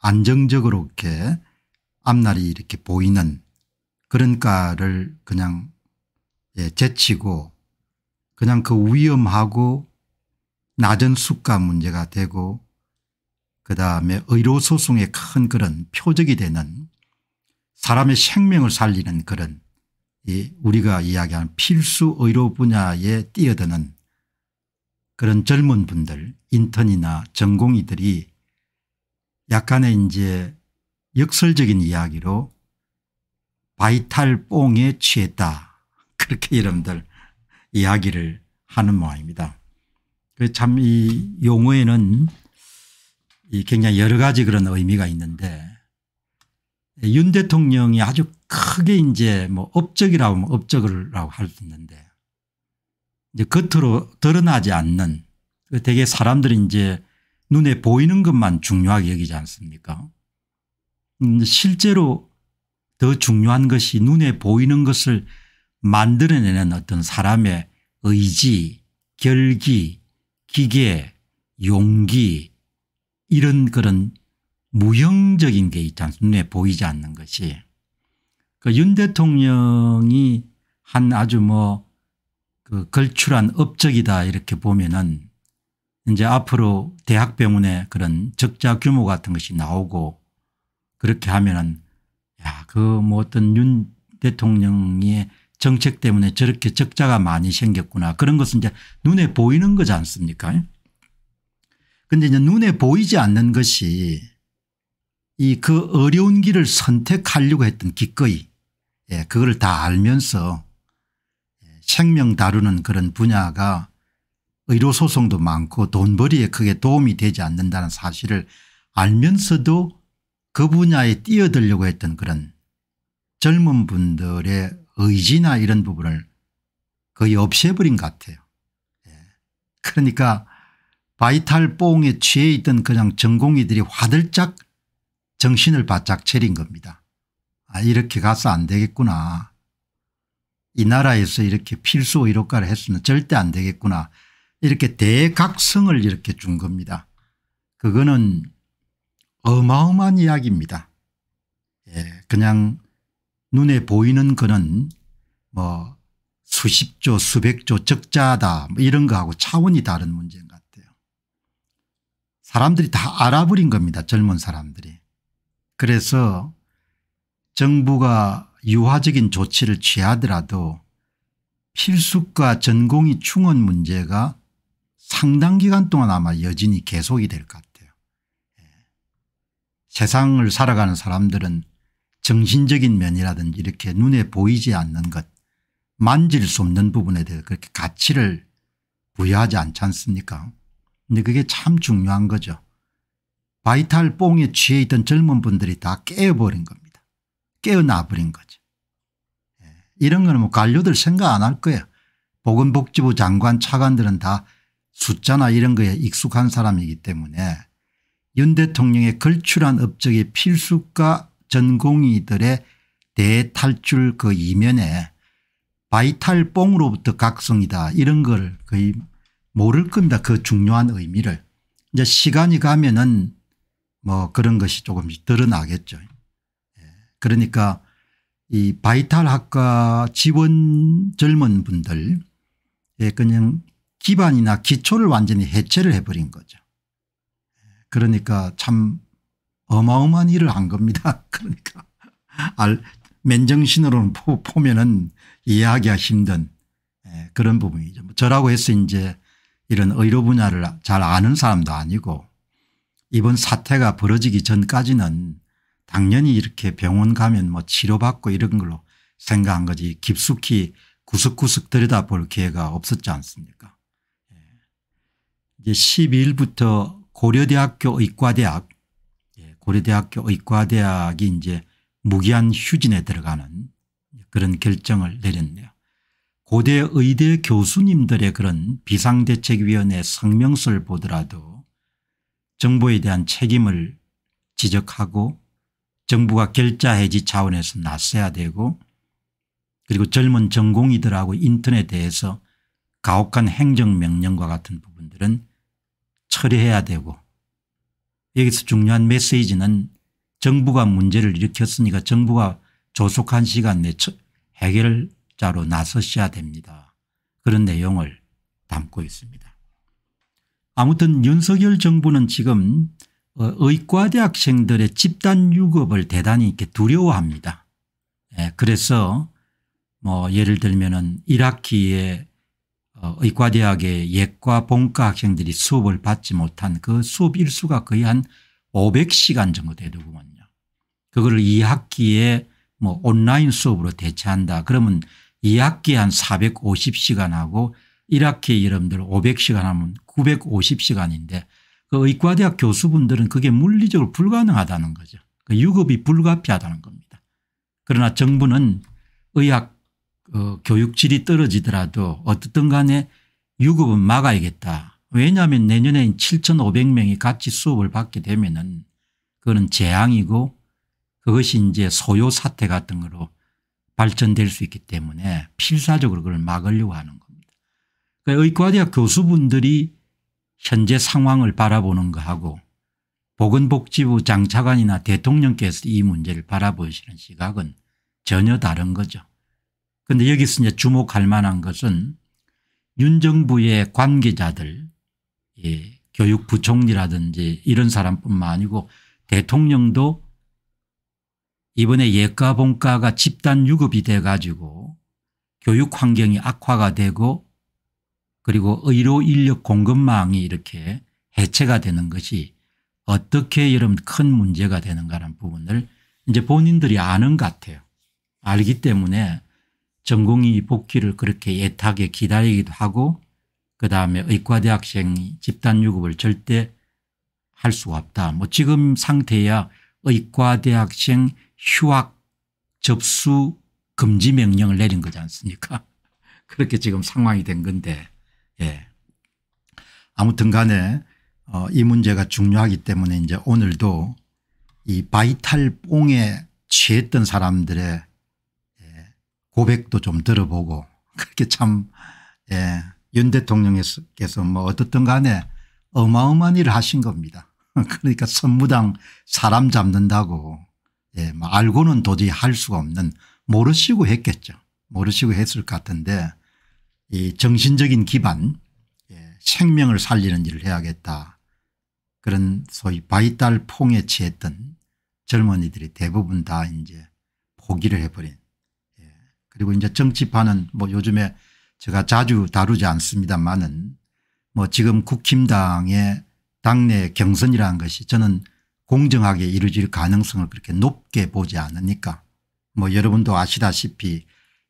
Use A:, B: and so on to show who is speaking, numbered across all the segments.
A: 안정적으로 이렇게 앞날이 이렇게 보이는 그런 과를 그냥 예, 제치고 그냥 그 위험하고 낮은 수가 문제가 되고 그다음에 의료소송에큰 그런 표적이 되는 사람의 생명을 살리는 그런 이 우리가 이야기한 필수 의료 분야에 뛰어드는 그런 젊은 분들 인턴이나 전공의들이 약간의 이제 역설적인 이야기로 바이탈 뽕에 취했다. 그렇게 여러분들 이야기를 하는 모양입니다. 그 참 이 용어에는 이 굉장히 여러 가지 그런 의미가 있는데 윤 대통령이 아주 크게 이제 뭐 업적이라고 하면 뭐 업적이라고 할 수 있는데 이제 겉으로 드러나지 않는 그 되게 사람들이 이제 눈에 보이는 것만 중요하게 여기지 않습니까 음, 실제로 더 중요한 것이 눈에 보이는 것을 만들어내는 어떤 사람의 의지 결기 기계 용기 이런 그런 무형적인 게 있지 않습니까 눈에 보이지 않는 것이 그윤 대통령이 한 아주 뭐그 걸출한 업적이다 이렇게 보면은 이제 앞으로 대학병원에 그런 적자 규모 같은 것이 나오고 그렇게 하면은 야, 그 뭐 어떤 윤 대통령의 정책 때문에 저렇게 적자가 많이 생겼구나. 그런 것은 이제 눈에 보이는 거지 않습니까? 근데 이제 눈에 보이지 않는 것이 이 그 어려운 길을 선택하려고 했던 기꺼이 예, 그걸 다 알면서 예, 생명 다루는 그런 분야가 의료소송도 많고 돈벌이에 크게 도움이 되지 않는다는 사실을 알면서도 그 분야에 뛰어들려고 했던 그런 젊은 분들의 의지나 이런 부분을 거의 없애버린 것 같아요. 예. 그러니까 바이탈 뽕에 취해 있던 그냥 전공의들이 화들짝 정신을 바짝 차린 겁니다. 아 이렇게 가서 안 되겠구나. 이 나라에서 이렇게 필수 의료과를 했으면 절대 안 되겠구나. 이렇게 대각성을 이렇게 준 겁니다. 그거는 어마어마한 이야기입니다. 예, 그냥 눈에 보이는 거는 뭐 수십조 수백조 적자다 뭐 이런 거하고 차원이 다른 문제인 것 같아요. 사람들이 다 알아버린 겁니다. 젊은 사람들이. 그래서 정부가 유화적인 조치를 취하더라도 필수과 전공이 충원 문제가 상당 기간 동안 아마 여진이 계속이 될 것 같아요. 예. 세상을 살아가는 사람들은 정신적인 면이라든지 이렇게 눈에 보이지 않는 것 만질 수 없는 부분에 대해 그렇게 가치를 부여하지 않지 않습니까 근데 그게 참 중요한 거죠. 바이탈 뽕에 취해 있던 젊은 분들이 다 깨어버린 겁니다. 깨어나버린 거죠. 예. 이런 거는 뭐 관료들 생각 안 할 거예요. 보건복지부 장관 차관들은 다 숫자나 이런 거에 익숙한 사람이기 때문에 윤 대통령의 걸출한 업적의 필수과 전공의들의 대탈출 그 이면에 바이탈 뽕으로부터 각성이다 이런 걸 거의 모를 겁니다. 그 중요한 의미를. 이제 시간이 가면은 뭐 그런 것이 조금씩 드러나겠죠. 예. 그러니까 이 바이탈 학과 지원 젊은 분들 그냥 기반이나 기초를 완전히 해체를 해버린 거죠. 그러니까 참 어마어마한 일을 한 겁니다. 그러니까 알, 맨정신으로는 보, 면은 이해하기가 힘든 예, 그런 부분이죠. 뭐 저라고 해서 이제 이런 의료 분야를 잘 아는 사람도 아니고 이번 사태가 벌어지기 전까지는 당연히 이렇게 병원 가면 뭐 치료받고 이런 걸로 생각한 거지 깊숙이 구석구석 들여다볼 기회가 없었지 않습니까 이제 12일부터 고려대학교 의과대학 예, 고려대학교 의과대학이 이제 무기한 휴진에 들어가는 그런 결정을 내렸네요. 고대 의대 교수님들의 그런 비상대책위원회 성명서를 보더라도 정부에 대한 책임을 지적하고 정부가 결자 해지 차원에서 나서야 되고 그리고 젊은 전공이들하고 인턴에 대해서 가혹한 행정명령과 같은 부분들은 처리해야 되고 여기서 중요한 메시지는 정부가 문제를 일으켰으니까 정부가 조속한 시간 내 해결자로 나서셔야 됩니다. 그런 내용을 담고 있습니다. 아무튼 윤석열 정부는 지금 어, 의과대학생들의 집단 유급을 대단히 이렇게 두려워합니다. 예, 그래서 뭐 예를 들면은 1학기에 어, 의과대학의 예과 본과 학생들이 수업을 받지 못한 그 수업 일수가 거의 한 500시간 정도 되더군요. 그거를 2학기에 뭐 온라인 수업으로 대체한다. 그러면 2학기 에한 450시간 하고 1학기 여러분들 500시간 하면 950시간인데 그 의과대학 교수분들은 그게 물리적으로 불가능하다는 거죠. 그 유급이 불가피하다는 겁니다. 그러나 정부는 의학 어, 교육질이 떨어지더라도 어떻든 간에 유급은 막아야겠다. 왜냐하면 내년에 7,500명이 같이 수업을 받게 되면은 그거는 재앙이고 그것이 이제 소요 사태 같은 거로 발전될 수 있기 때문에 필사적으로 그걸 막으려고 하는 겁니다. 그러니까 의과대학 교수분들이 현재 상황을 바라보는 거하고 보건복지부 장차관이나 대통령께서 이 문제를 바라보시는 시각은 전혀 다른 거죠. 그런데 여기서 이제 주목할 만한 것은 윤 정부의 관계자들 예, 교육부총리라든지 이런 사람뿐만 아니고 대통령도 이번에 예가 본가가 집단 유급이 돼 가지고 교육 환경이 악화가 되고 그리고 의료 인력 공급망이 이렇게 해체가 되는 것이 어떻게 여러분 큰 문제가 되는가라는 부분을 이제 본인들이 아는 것 같아요. 알기 때문에 전공이 복귀를 그렇게 애타게 기다리기도 하고 그다음에 의과대학생이 집단 유급을 절대 할 수가 없다. 뭐 지금 상태야 의과대학생 휴학 접수 금지 명령을 내린 거지 않습니까 그렇게 지금 상황이 된 건데 예. 아무튼 간에 어, 이 문제가 중요하기 때문에 이제 오늘도 이 바이탈 뽕에 취했던 사람들의 고백도 좀 들어보고 그렇게 참 예, 윤 대통령께서 뭐 어떻든 간에 어마어마한 일을 하신 겁니다. 그러니까 선무당 사람 잡는다고 예, 뭐 알고는 도저히 할 수가 없는 모르시고 했겠죠. 모르시고 했을 것 같은데 이 정신적인 기반 예, 생명을 살리는 일을 해야겠다. 그런 소위 바이탈 퐁에 취했던 젊은이들이 대부분 다 이제 포기를 해버린 그리고 이제 정치판은 뭐 요즘에 제가 자주 다루지 않습니다만은 뭐 지금 국힘당의 당내 경선이라는 것이 저는 공정하게 이루어질 가능성을 그렇게 높게 보지 않으니까 뭐 여러분도 아시다시피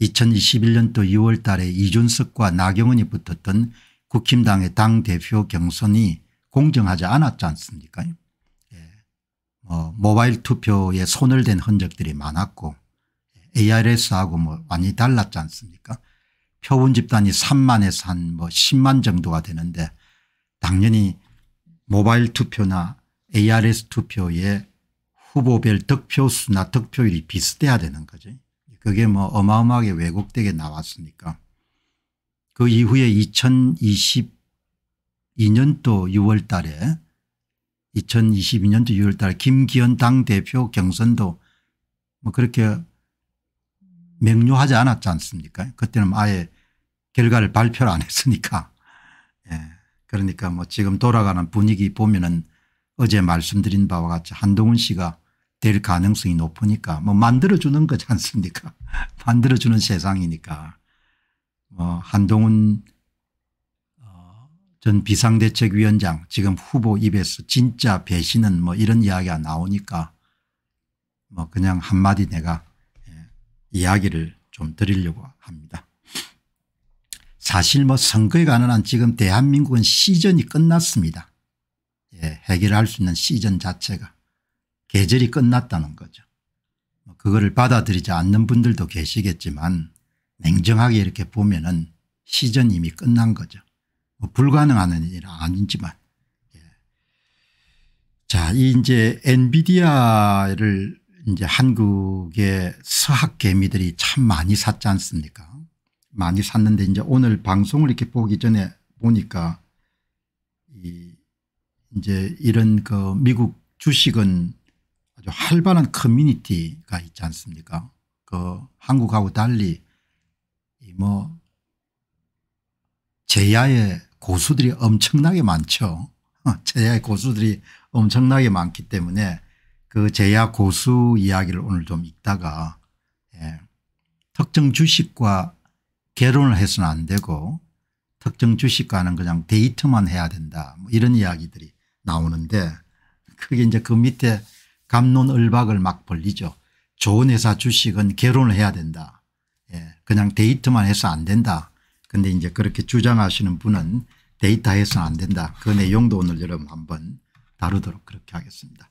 A: 2021년도 2월 달에 이준석과 나경원이 붙었던 국힘당의 당대표 경선이 공정하지 않았지 않습니까 예. 뭐 모바일 투표에 손을 댄 흔적들이 많았고 ARS하고 뭐 많이 달랐지 않습니까? 표본 집단이 3만에서 한 뭐 10만 정도가 되는데 당연히 모바일 투표나 ARS 투표의 후보별 득표수나 득표율이 비슷해야 되는 거죠. 그게 뭐 어마어마하게 왜곡되게 나왔으니까. 그 이후에 2022년도 6월 달에 2022년도 6월 달 김기현 당대표 경선도 뭐 그렇게 명료하지 않았지 않습니까? 그때는 아예 결과를 발표를 안 했으니까. 예. 그러니까 뭐 지금 돌아가는 분위기 보면은 어제 말씀드린 바와 같이 한동훈 씨가 될 가능성이 높으니까 뭐 만들어주는 거지 않습니까? 만들어주는 세상이니까. 뭐 한동훈 어, 전 비상대책위원장 지금 후보 입에서 진짜 배신은 뭐 이런 이야기가 나오니까 뭐 그냥 한마디 내가 이야기를 좀 드리려고 합니다. 사실 뭐 선거에 관한 지금 대한민국은 시즌이 끝났습니다. 예, 해결할 수 있는 시즌 자체가 계절이 끝났다는 거죠. 뭐 그거를 받아들이지 않는 분들도 계시겠지만 냉정하게 이렇게 보면 은 시즌 이미 끝난 거죠. 뭐 불가능한 일은 아니지만 예. 자, 이 이제 엔비디아를 이제 한국의 서학 개미들이 참 많이 샀지 않습니까? 많이 샀는데 이제 오늘 방송을 이렇게 보기 전에 보니까 이 이제 이런 그 미국 주식은 아주 활발한 커뮤니티가 있지 않습니까? 그 한국하고 달리 이뭐 제야의 고수들이 엄청나게 많죠. 제야의 고수들이 엄청나게 많기 때문에 그 제야 고수 이야기를 오늘 좀 읽다가 예. 특정 주식과 결혼을 해서는 안 되고 특정 주식과는 그냥 데이트만 해야 된다 뭐 이런 이야기들이 나오는데 그게 이제 그 밑에 감론을박을 막 벌리죠. 좋은 회사 주식은 결혼을 해야 된다. 예. 그냥 데이트만 해서 안 된다. 근데 이제 그렇게 주장하시는 분은 데이터 해서는 안 된다. 그 내용도 오늘 여러분 한번 다루도록 그렇게 하겠습니다.